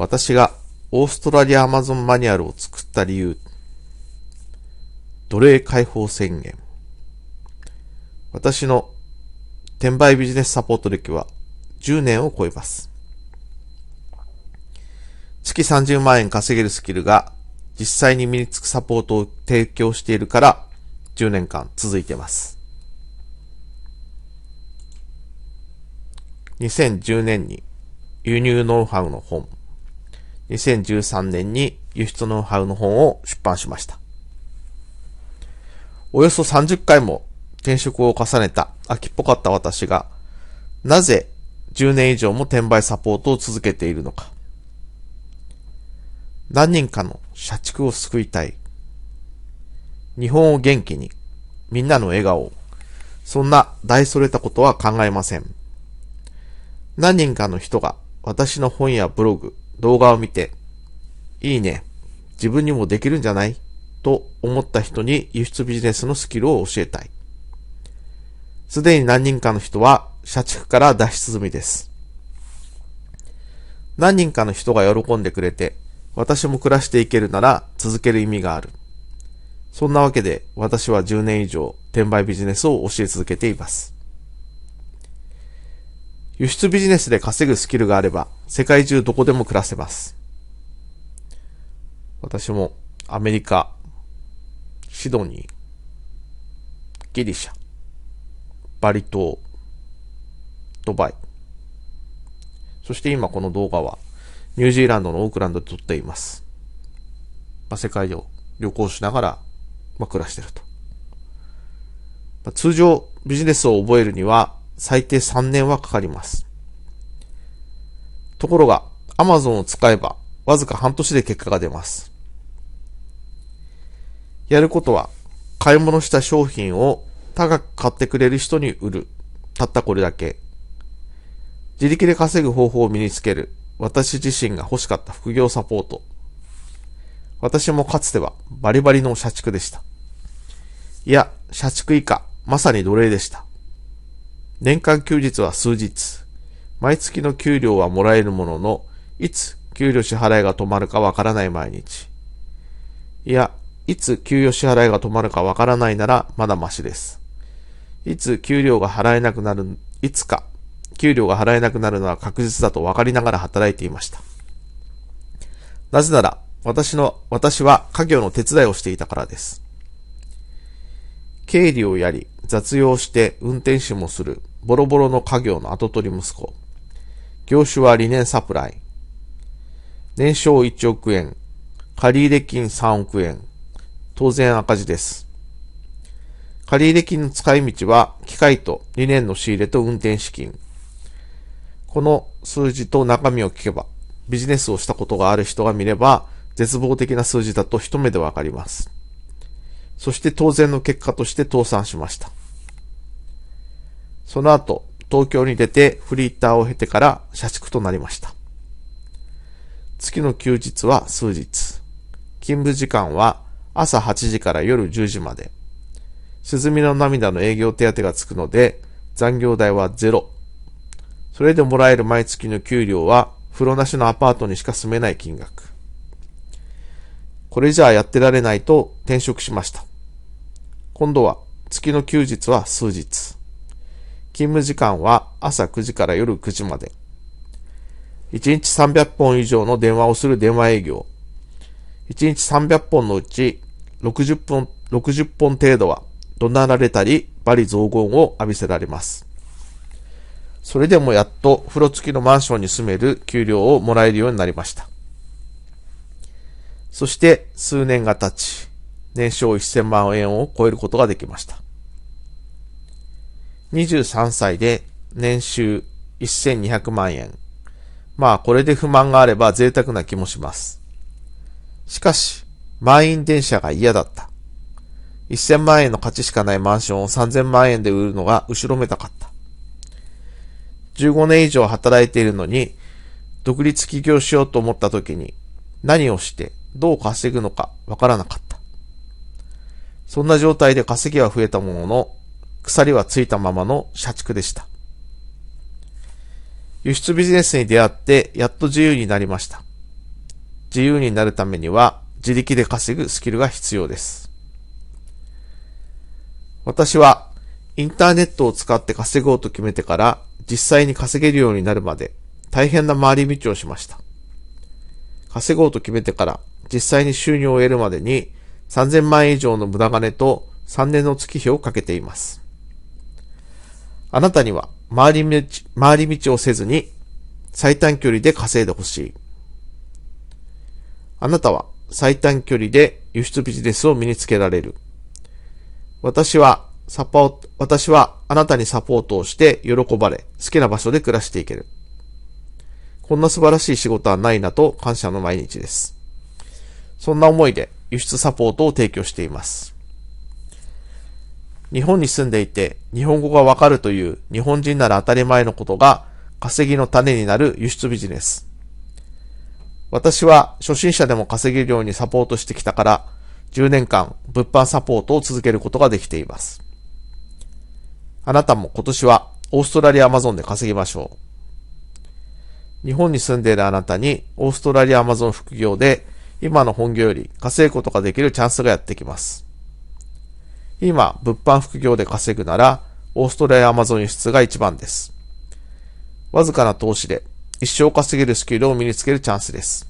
私がオーストラリアアマゾンマニュアルを作った理由。奴隷解放宣言。私の転売ビジネスサポート歴は10年を超えます。月30万円稼げるスキルが実際に身につくサポートを提供しているから10年間続いています。2010年に輸入ノウハウの本2013年に輸出ノウハウの本を出版しました。およそ30回も転職を重ねた秋っぽかった私が、なぜ10年以上も転売サポートを続けているのか。何人かの社畜を救いたい。日本を元気に、みんなの笑顔そんな大それたことは考えません。何人かの人が私の本やブログ、動画を見て、いいね、自分にもできるんじゃないと思った人に輸出ビジネスのスキルを教えたい。すでに何人かの人は社畜から脱出済みです。何人かの人が喜んでくれて、私も暮らしていけるなら続ける意味がある。そんなわけで私は10年以上転売ビジネスを教え続けています。輸出ビジネスで稼ぐスキルがあれば、世界中どこでも暮らせます。私もアメリカ、シドニー、ギリシャ、バリ島、ドバイ。そして今この動画は、ニュージーランドのオークランドで撮っています。まあ、世界を旅行しながら、まあ、暮らしてると。まあ、通常、ビジネスを覚えるには、最低3年はかかります。ところが、Amazon を使えば、わずか半年で結果が出ます。やることは、買い物した商品を高く買ってくれる人に売る。たったこれだけ。自力で稼ぐ方法を身につける。私自身が欲しかった副業サポート。私もかつてはバリバリの社畜でした。いや、社畜以下、まさに奴隷でした。年間休日は数日。毎月の給料はもらえるものの、いつ給料支払いが止まるかわからない毎日。いや、いつ給与支払いが止まるかわからないならまだマシです。いつ給料が払えなくなる、いつか給料が払えなくなるのは確実だと分かりながら働いていました。なぜなら、私の、私は家業の手伝いをしていたからです。経理をやり、雑用して運転手もする。ボロボロの家業の跡取り息子。業種は理念サプライ。年商1億円。借入金3億円。当然赤字です。借入金の使い道は、機械と理念の仕入れと運転資金。この数字と中身を聞けば、ビジネスをしたことがある人が見れば、絶望的な数字だと一目でわかります。そして当然の結果として倒産しました。その後、東京に出てフリーターを経てから社畜となりました。月の休日は数日。勤務時間は朝8時から夜10時まで。沈みの涙の営業手当がつくので、残業代はゼロ。それでもらえる毎月の給料は、風呂なしのアパートにしか住めない金額。これじゃやってられないと転職しました。今度は月の休日は数日。勤務時間は朝9時から夜9時まで。1日300本以上の電話をする電話営業。1日300本のうち60本、60本程度は怒鳴られたり、罵詈雑言を浴びせられます。それでもやっと風呂付きのマンションに住める給料をもらえるようになりました。そして数年が経ち、年商1000万円を超えることができました。23歳で年収1200万円。まあこれで不満があれば贅沢な気もします。しかし、満員電車が嫌だった。1000万円の価値しかないマンションを3000万円で売るのが後ろめたかった。15年以上働いているのに、独立起業しようと思った時に、何をしてどう稼ぐのかわからなかった。そんな状態で稼ぎは増えたものの、鎖はついたままの社畜でした。輸出ビジネスに出会ってやっと自由になりました。自由になるためには自力で稼ぐスキルが必要です。私はインターネットを使って稼ごうと決めてから実際に稼げるようになるまで大変な回り道をしました。稼ごうと決めてから実際に収入を得るまでに3000万円以上の無駄金と3年の月日をかけています。あなたには回り道、回り道をせずに最短距離で稼いでほしい。あなたは最短距離で輸出ビジネスを身につけられる。私はサポート、私はあなたにサポートをして喜ばれ、好きな場所で暮らしていける。こんな素晴らしい仕事はないなと感謝の毎日です。そんな思いで輸出サポートを提供しています。日本に住んでいて日本語がわかるという日本人なら当たり前のことが稼ぎの種になる輸出ビジネス。私は初心者でも稼げるようにサポートしてきたから10年間物販サポートを続けることができています。あなたも今年はオーストラリアアマゾンで稼ぎましょう。日本に住んでいるあなたにオーストラリアアマゾン副業で今の本業より稼ぐことができるチャンスがやってきます。今、物販副業で稼ぐなら、オーストラリアアマゾン輸出が一番です。わずかな投資で、一生稼げるスキルを身につけるチャンスです。